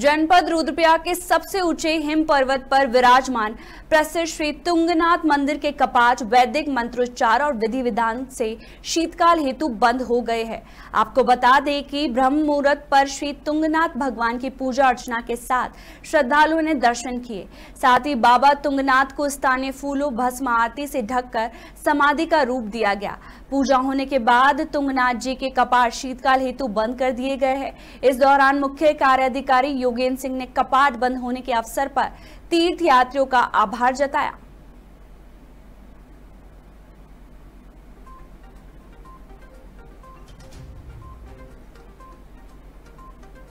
जनपद रुद्रप्रयाग के सबसे ऊंचे हिम पर्वत पर विराजमान प्रसिद्ध श्री तुंगनाथ मंदिर के कपाट वैदिक मंत्रोच्चार और विधि विधान से शीतकाल हेतु बंद हो गए हैं आपको बता दें कि ब्रह्म मुहूर्त पर श्री तुंगनाथ भगवान की पूजा अर्चना के साथ श्रद्धालुओं ने दर्शन किए साथ ही बाबा तुंगनाथ को स्थानीय फूलों भस्म आरती से ढककर समाधि का रूप दिया गया पूजा होने के बाद तुंगनाथ जी के कपाट शीतकाल हेतु बंद कर दिए गए हैं इस दौरान मुख्य कार्याधिकारी योगेंद्र सिंह ने कपाट बंद होने के अवसर पर तीर्थ यात्रियों का आभार जताया